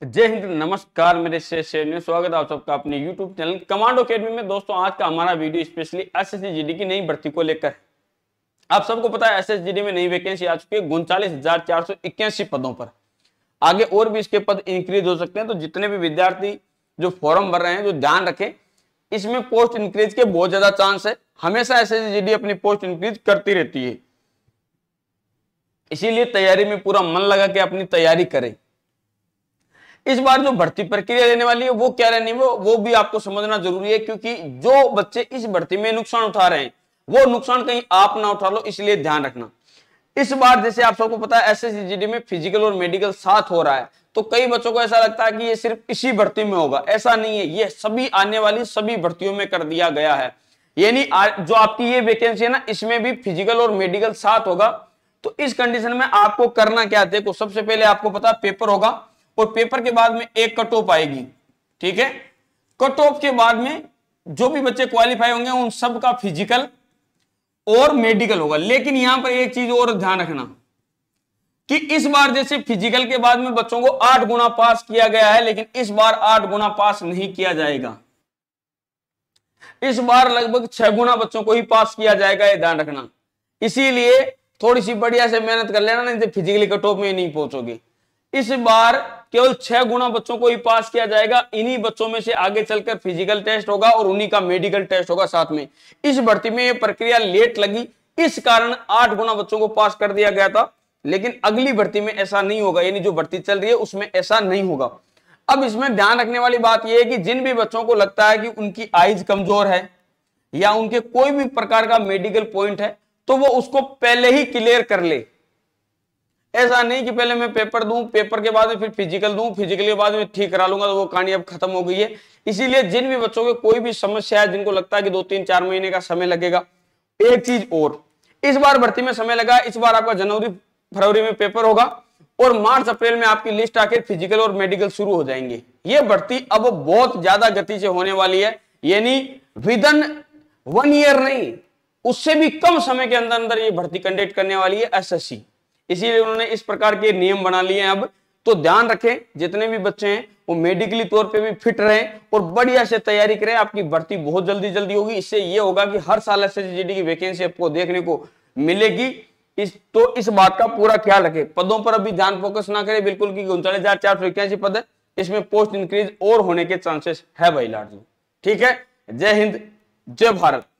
तो जय हिंद नमस्कार मेरे शेयर में स्वागत है आप सबका अपने यूट्यूब चैनल कमांडो अकेडमी में दोस्तों आज का हमारा वीडियो स्पेशली एस की नई भर्ती को लेकर आप सबको पता है एस में नई वैकेंसी आ चुकी है उनचालीस पदों पर आगे और भी इसके पद इंक्रीज हो सकते हैं तो जितने भी विद्यार्थी जो फॉर्म भर रहे हैं जो ध्यान रखें इसमें पोस्ट इंक्रीज के बहुत ज्यादा चांस है हमेशा एस अपनी पोस्ट इंक्रीज करती रहती है इसीलिए तैयारी में पूरा मन लगा के अपनी तैयारी करें इस बार जो भर्ती प्रक्रिया रहने वाली है वो क्या रहनी वो वो भी आपको समझना जरूरी है क्योंकि जो बच्चे इस भर्ती में नुकसान उठा रहे हैं वो नुकसान कहीं आप ना उठा लो इसलिए ध्यान रखना इस बार जैसे आप सबको पता है एस में फिजिकल और मेडिकल साथ हो रहा है तो कई बच्चों को ऐसा लगता है कि ये सिर्फ इसी भर्ती में होगा ऐसा नहीं है ये सभी आने वाली सभी भर्तियों में कर दिया गया है यानी जो आपकी ये वैकेंसी है ना इसमें भी फिजिकल और मेडिकल साथ होगा तो इस कंडीशन में आपको करना क्या देखो सबसे पहले आपको पता पेपर होगा और पेपर के बाद में एक कट ऑफ आएगी ठीक है कट ऑफ के बाद में जो भी बच्चे क्वालिफाई होंगे उन सब का फिजिकल और मेडिकल होगा लेकिन यहां पर एक चीज और ध्यान रखना कि इस बार जैसे फिजिकल के बाद में बच्चों को आठ गुना पास किया गया है लेकिन इस बार आठ गुना पास नहीं किया जाएगा इस बार लगभग छह गुना बच्चों को ही पास किया जाएगा यह ध्यान रखना इसीलिए थोड़ी सी बढ़िया से मेहनत कर लेना नहीं तो फिजिकली कट ऑफ में नहीं पहुंचोगे इस बार केवल छह गुना बच्चों को ही पास किया जाएगा इन्हीं बच्चों में से आगे चलकर फिजिकल टेस्ट होगा और उन्हीं का मेडिकल टेस्ट होगा साथ में इस भर्ती में यह प्रक्रिया लेट लगी इस कारण आठ गुना बच्चों को पास कर दिया गया था लेकिन अगली भर्ती में ऐसा नहीं होगा यानी जो भर्ती चल रही है उसमें ऐसा नहीं होगा अब इसमें ध्यान रखने वाली बात यह है कि जिन भी बच्चों को लगता है कि उनकी आईज कमजोर है या उनके कोई भी प्रकार का मेडिकल पॉइंट है तो वो उसको पहले ही क्लियर कर ले ऐसा नहीं कि पहले मैं पेपर दूं पेपर के बाद में फिर फिजिकल दूं फिजिकल के बाद में ठीक करा लूंगा तो वो कहानी अब खत्म हो गई है इसीलिए जिन भी बच्चों के कोई भी समस्या है जिनको लगता है कि दो तीन चार महीने का समय लगेगा एक चीज और इस बार भर्ती में समय लगा इस बार आपका जनवरी फरवरी में पेपर होगा और मार्च अप्रैल में आपकी लिस्ट आके फिजिकल और मेडिकल शुरू हो जाएंगे ये भर्ती अब बहुत ज्यादा गति से होने वाली है यानी विद इन वन ईयर नहीं उससे भी कम समय के अंदर अंदर ये भर्ती कंडक्ट करने वाली है एसएससी इसीलिए उन्होंने इस प्रकार के नियम बना लिए अब तो ध्यान रखें जितने भी बच्चे हैं वो मेडिकली तौर पे भी फिट रहे और बढ़िया से तैयारी करें आपकी भर्ती बहुत जल्दी जल्दी होगी इससे ये होगा कि हर साल एस की वैकेंसी आपको देखने को मिलेगी इस तो इस बात का पूरा ख्याल रखें पदों पर अभी ध्यान फोकस ना करें बिल्कुल की उनचालीस हजार चार सौ इक्यासी पद है इसमें पोस्ट इंक्रीज और होने के चांसेस है भाई लाडू ठीक है जय हिंद जय भारत